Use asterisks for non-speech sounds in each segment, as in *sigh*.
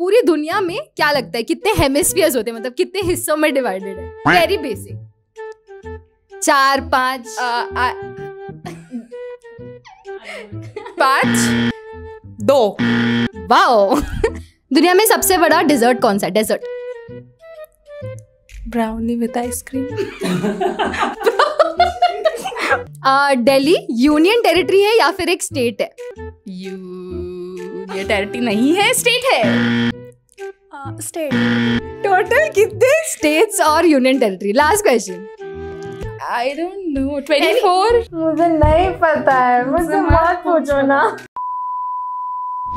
पूरी दुनिया में क्या लगता है कितने हेमिस्फियर्स होते हैं मतलब कितने हिस्सों में डिवाइडेड है वेरी बेसिक चार पांच *laughs* पांच दो वाओ *laughs* दुनिया में सबसे बड़ा डेजर्ट कौन सा dessert brownie with ice cream Delhi union territory है या फिर एक स्टेट है यू ये टेरिटरी नहीं है स्टेट है स्टेट टोटल कितने स्टेट्स और union territory last question I don't know 24 मुझे नहीं पता है मुझसे मत पूछो ना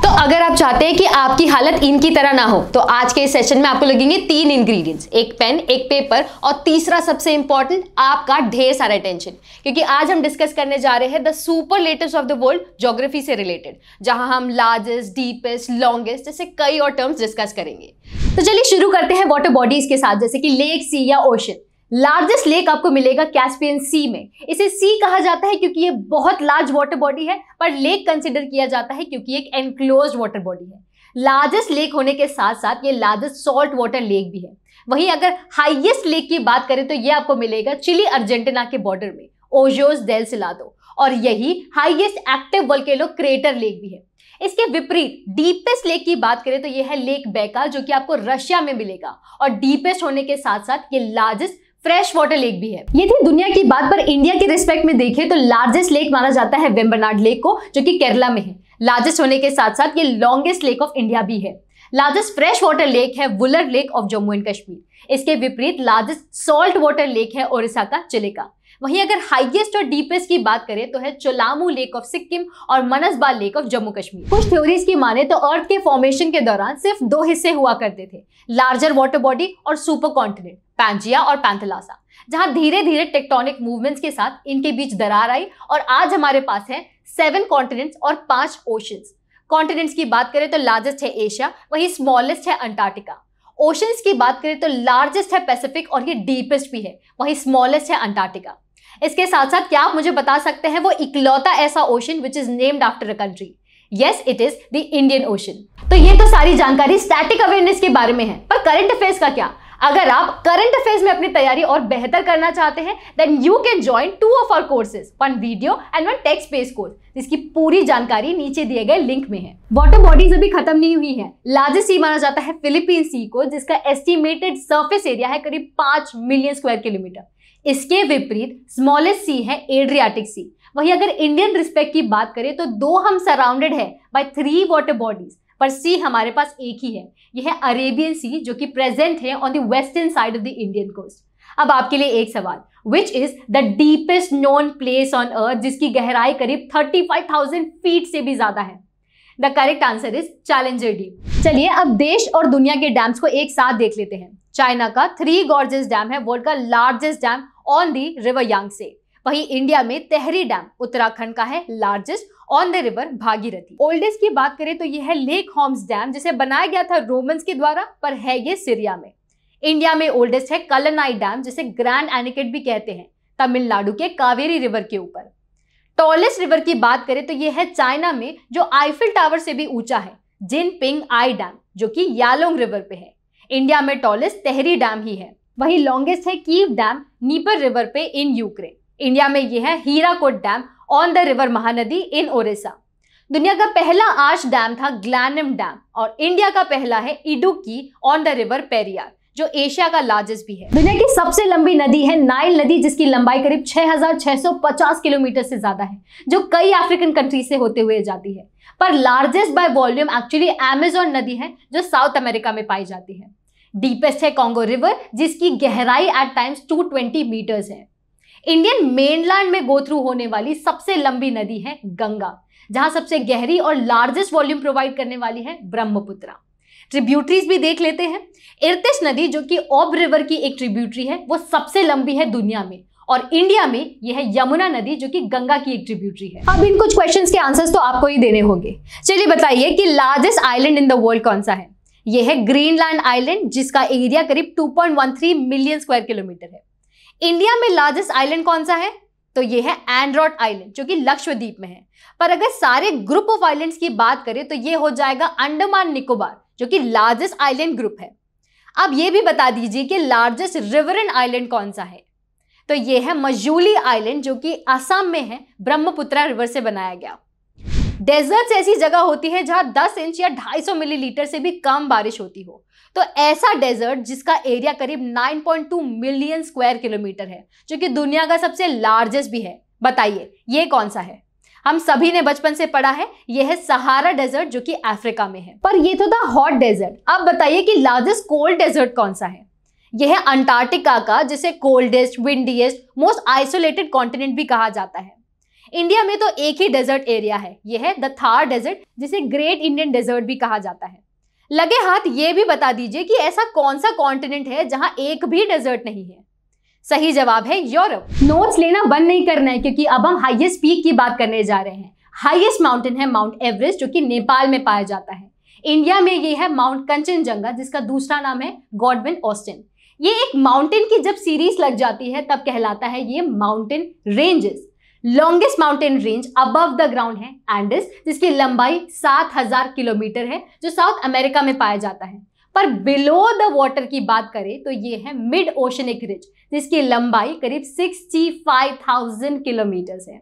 तो अगर आप चाहते हैं कि आपकी हालत इनकी तरह ना हो तो आज के इस सेशन में आपको लगेंगे तीन इंग्रेडिएंट्स एक पेन एक पेपर और तीसरा सबसे इंपॉर्टेंट आपका ढेर सारा टेंशन क्योंकि आज हम डिस्कस करने जा रहे हैं the super latest of the world geography से रिलेटेड जहां हम लार्जेस्ट डीपेस्ट लॉन्गेस्ट जैसे कई और टर्म्स डिस्कस करेंगे तो चलिए शुरू करते हैं वाटर बॉडीज के साथ जैसे कि लेक सी या ओशन लार्जेस्ट लेक आपको मिलेगा कैस्पियन सी में इसे सी कहा जाता है क्योंकि ये बहुत लार्ज वाटर बॉडी है पर लेक कंसिडर किया जाता है क्योंकि एक एनक्लोज वाटर बॉडी है लार्जेस्ट लेक होने के साथ साथ ये लार्जेस्ट सॉल्ट वाटर लेक भी है वहीं अगर हाईएस्ट लेक की बात करें तो ये आपको मिलेगा चिली अर्जेंटीना के बॉर्डर में ओजोस डेल सिलादो और यही highest active volcano crater lake भी है इसके विपरीत डीपेस्ट लेक की बात करें तो यह है लेक बैका जो कि आपको रशिया में मिलेगा और डीपेस्ट होने के साथ साथ ये लार्जेस्ट फ्रेश वाटर लेक भी है ये थी दुनिया की बात पर इंडिया के रिस्पेक्ट में देखें तो लार्जेस्ट लेक माना जाता है वेम्बरनाड लेक को जो कि केरला में है लार्जेस्ट होने के साथ साथ ये लॉन्गेस्ट लेक ऑफ इंडिया भी है लार्जेस्ट फ्रेश वाटर लेक है Wular lake of Jammu and Kashmir इसके विपरीत लार्जेस्ट सॉल्ट वाटर लेक है ओडिशा का का वहीं अगर हाईएस्ट और डीपेस्ट की बात करें तो है चोलामू लेक ऑफ सिक्किम और मनसबा लेक ऑफ जम्मू कश्मीर कुछ थ्योरीज की माने तो अर्थ के फॉर्मेशन के दौरान सिर्फ दो हिस्से हुआ करते थे लार्जर वाटर बॉडी और सुपर कॉन्टिनेंट पैंजिया और पैंथलासा जहां धीरे धीरे टेक्टोनिक मूवमेंट्स के साथ इनके बीच दरार आई और आज हमारे पास है सेवन कॉन्टिनेंट्स और पांच ओशंस कॉन्टिनेंट्स की बात करें तो लार्जेस्ट है एशिया वही स्मॉलेस्ट है अंटार्कटिका ओशंस की बात करें तो लार्जेस्ट है पैसिफिक और ये डीपेस्ट भी है वही स्मॉलेस्ट है अंटार्कटिका इसके साथ साथ क्या आप मुझे बता सकते हैं वो इकलौता ऐसा ocean which is named after a country yes it is the Indian ocean तो ये तो सारी जानकारी स्टैटिक अवेयरनेस के बारे में है पर करंट अफेयर्स का क्या अगर आप करंट अफेयर्स में अपनी तैयारी और बेहतर करना चाहते हैं then you can join two of our courses one video and one text base course जिसकी पूरी जानकारी नीचे दिए गए लिंक में है वाटर बॉडीज अभी खत्म नहीं हुई है लार्जेस्ट सी माना जाता है फिलिपीन सी को जिसका एस्टिमेटेड सर्फेस एरिया है करीब पांच मिलियन स्क्वायर किलोमीटर इसके विपरीत स्मॉलेस्ट सी है एड्रियाटिक सी वही अगर इंडियन रिस्पेक्ट की बात करें तो दो हम सराउंडेड है बाय थ्री वाटर बॉडीज पर सी हमारे पास एक ही है यह है अरेबियन सी जो कि प्रेजेंट है on the western side of the Indian coast अब आपके लिए एक सवाल which is the deepest known place on earth जिसकी गहराई करीब 35,000 फीट से भी ज्यादा है the correct answer is Challenger Deep चलिए अब देश और दुनिया के डैम्स को एक साथ देख लेते हैं चाइना का थ्री गॉर्जेस डैम है वर्ल्ड का largest dam on the river Yang से वही इंडिया में तेहरी डैम उत्तराखंड का है largest on the river Bhagirathi oldest की बात करें तो यह है लेक होम्स डैम जिसे बनाया गया था रोमन्स के द्वारा पर है ये सीरिया में इंडिया में ओल्डेस्ट है कलनाई डैम जिसे ग्रैंड एनिकेट भी कहते हैं तमिलनाडु के कावेरी रिवर के ऊपर टॉलेस्ट रिवर की बात करें तो यह है चाइना में जो आईफिल टावर से भी ऊंचा है जिन पिंग आई डैम जो कि यालोंग रिवर पे है इंडिया में टॉलेस्ट तेहरी डैम ही है वहीं लॉन्गेस्ट है कीव डैम नीपर रिवर पे इन यूक्रेन इंडिया में यह है Hirakud dam on the river Mahanadi in Orissa दुनिया का पहला आर्च डैम था ग्लैनम डैम और इंडिया का पहला है Idukki on the river Periyar जो एशिया का लार्जेस्ट भी है दुनिया की सबसे लंबी नदी है नाइल नदी जिसकी लंबाई करीब 6,650 किलोमीटर से ज्यादा है जो कई अफ्रीकन कंट्रीज से होते हुए जाती है पर largest by volume actually Amazon नदी है जो साउथ अमेरिका में पाई जाती है डीपेस्ट है कॉन्गो रिवर जिसकी गहराई एट टाइम्स 220 मीटर्स है इंडियन मेनलैंड में गोथ्रू होने वाली सबसे लंबी नदी है गंगा जहां सबसे गहरी और लार्जेस्ट वॉल्यूम प्रोवाइड करने वाली है ब्रह्मपुत्रा ट्रिब्यूटरीज भी देख लेते हैं इर्तिश नदी जो कि ओब रिवर की एक ट्रिब्यूटरी है वो सबसे लंबी है दुनिया में और इंडिया में यह है यमुना नदी जो कि गंगा की एक ट्रिब्यूटरी है अब इन कुछ क्वेश्चंस के आंसर्स तो आपको ही देने होंगे चलिए बताइए कि largest island in the world कौन सा है यह है ग्रीनलैंड आइलैंड जिसका एरिया करीब 2.13 मिलियन स्क्वायर किलोमीटर है इंडिया में लार्जेस्ट आइलैंड कौन सा है तो ये है एंड्रॉड आइलैंड जो कि लक्षद्वीप में है पर अगर सारे ग्रुप ऑफ आइलैंड्स की बात करें तो ये हो जाएगा अंडमान निकोबार जो कि लार्जेस्ट आइलैंड ग्रुप है आप ये भी बता दीजिए कि लार्जेस्ट रिवर आइलैंड कौन सा है तो ये है मजूली आइलैंड जो कि आसाम में है ब्रह्मपुत्रा रिवर से बनाया गया डेजर्ट ऐसी जगह होती है जहां दस इंच या ढाई सौ मिलीलीटर से भी कम बारिश होती हो तो ऐसा डेजर्ट जिसका एरिया करीब 9.2 मिलियन स्क्वायर किलोमीटर है जो कि दुनिया का सबसे लार्जेस्ट भी है बताइए ये कौन सा है हम सभी ने बचपन से पढ़ा है यह है सहारा डेजर्ट जो कि अफ्रीका में है पर ये तो था हॉट डेजर्ट अब बताइए कि लार्जेस्ट कोल्ड डेजर्ट कौन सा है यह है अंटार्कटिका का जिसे coldest windiest most isolated continent भी कहा जाता है इंडिया में तो एक ही डेजर्ट एरिया है यह है द थार डेजर्ट जिसे ग्रेट इंडियन डेजर्ट भी कहा जाता है लगे हाथ ये भी बता दीजिए कि ऐसा कौन सा कॉन्टिनेंट है जहां एक भी डेजर्ट नहीं है सही जवाब है यूरोप नोट्स लेना बंद नहीं करना है क्योंकि अब हम हाईएस्ट पीक की बात करने जा रहे हैं हाईएस्ट माउंटेन है माउंट एवरेस्ट जो कि नेपाल में पाया जाता है इंडिया में ये है माउंट कंचनजंगा जिसका दूसरा नाम है गॉडविन ऑस्टिन ये एक माउंटेन की जब सीरीज लग जाती है तब कहलाता है ये mountain ranges longest mountain range above the ground है एंडिस जिसकी लंबाई 7000 किलोमीटर है जो साउथ अमेरिका में पाया जाता है पर बिलो द वॉटर की बात करें तो ये है मिड ओशनिक रिज जिसकी लंबाई करीब 65,000 किलोमीटर है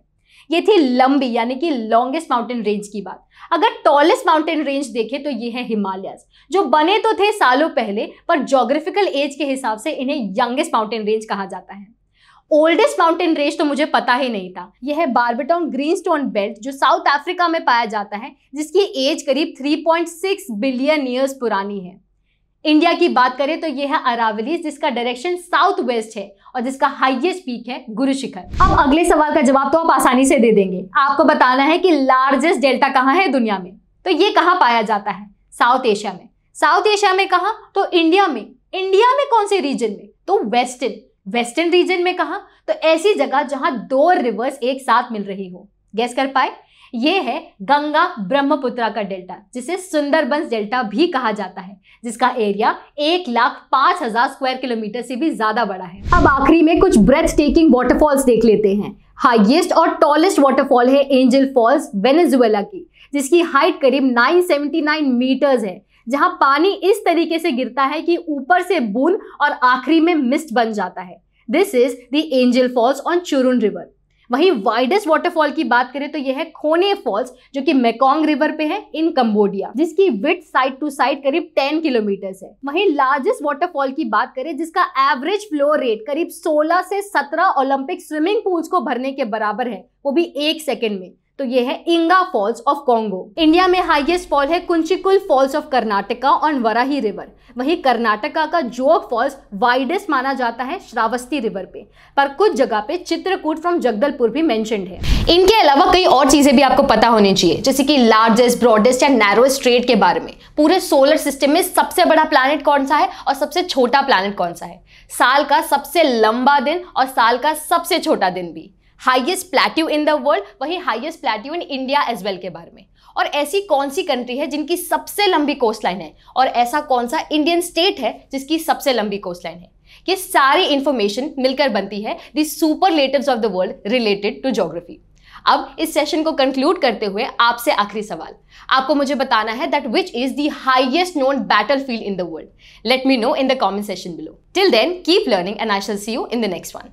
ये थी लंबी यानी कि लॉन्गेस्ट माउंटेन रेंज की बात अगर टॉलेस्ट माउंटेन रेंज देखें तो ये है हिमालयस जो बने तो थे सालों पहले पर जोग्राफिकल एज के हिसाब से इन्हें यंगेस्ट माउंटेन रेंज कहा जाता है ओल्डेस्ट माउंटेन रेंज तो मुझे पता ही नहीं था यह है बार्बेटाउन ग्रीन स्टोन बेल्ट जो साउथ अफ्रीका में पाया जाता है जिसकी एज करीब 3.6 बिलियन ईयर्स पुरानी है इंडिया की बात करें तो यह है अरावली जिसका डायरेक्शन साउथ वेस्ट है और जिसका हाईएस्ट पीक है गुरु शिखर अब अगले सवाल का जवाब तो आप आसानी से दे देंगे आपको बताना है कि लार्जेस्ट डेल्टा कहाँ है दुनिया में तो ये कहाँ पाया जाता है साउथ एशिया में साउथ एशिया में कहा तो इंडिया में इंडिया में कौन से रीजन में तो वेस्टर्न वेस्टर्न रीजन में कहा तो ऐसी जगह जहां दो रिवर्स एक साथ मिल रही हो गैस कर पाए ये है गंगा ब्रह्मपुत्रा का डेल्टा जिसे सुंदरबंस डेल्टा भी कहा जाता है जिसका एरिया एक लाख पांच हजार स्क्वायर किलोमीटर से भी ज्यादा बड़ा है अब आखिरी में कुछ ब्रेथ टेकिंग वाटरफॉल्स देख लेते हैं हाईएस्ट और टॉलेस्ट वाटरफॉल है एंजल फॉल्स वेनेजुएला की जिसकी हाइट करीब 979 मीटर्स है जहां पानी इस तरीके से गिरता है कि ऊपर से बूंद और आखिरी में मिस्ट बन जाता है this is the angel falls on Churun river वहीं वाइडेस्ट वाटरफॉल की बात करें तो यह है खोने फॉल्स जो कि मेकोंग रिवर पे है इन कंबोडिया जिसकी विथ साइड टू साइड करीब 10 किलोमीटर है वहीं लार्जेस्ट वाटरफॉल की बात करें जिसका एवरेज फ्लो रेट करीब 16 से 17 ओलंपिक स्विमिंग पूल्स को भरने के बराबर है वो भी एक सेकेंड में तो ये है Inga falls of Congo India में हाईएस्ट फॉल है Kunchikal falls of Karnataka on Varahi river वही कर्नाटका का जोक फॉल्स वाइडेस्ट माना जाता है श्रावस्ती रिवर पे पर कुछ जगह पे चित्रकूट फ्रॉम जगदलपुर भी मेंशनड है इनके अलावा कई और चीजें भी आपको पता होनी चाहिए जैसे कि लार्जेस्ट ब्रॉडेस्ट या नैरो स्ट्रेट के बारे में पूरे सोलर सिस्टम में सबसे बड़ा प्लानट कौन सा है और सबसे छोटा प्लानट कौन सा है साल का सबसे लंबा दिन और साल का सबसे छोटा दिन भी highest plateau in the world वही highest plateau in India as well के बारे में और ऐसी कौन सी कंट्री है जिनकी सबसे लंबी कोस्ट लाइन है और ऐसा कौन सा इंडियन स्टेट है जिसकी सबसे लंबी कोस्ट लाइन है ये सारी इंफॉर्मेशन मिलकर बनती है the superlative of the world related to geography अब इस सेशन को कंक्लूड करते हुए आपसे आखिरी सवाल आपको मुझे बताना है that which is the highest known battlefield in the world let me know in the comment session below till then keep learning and I shall see you in the next one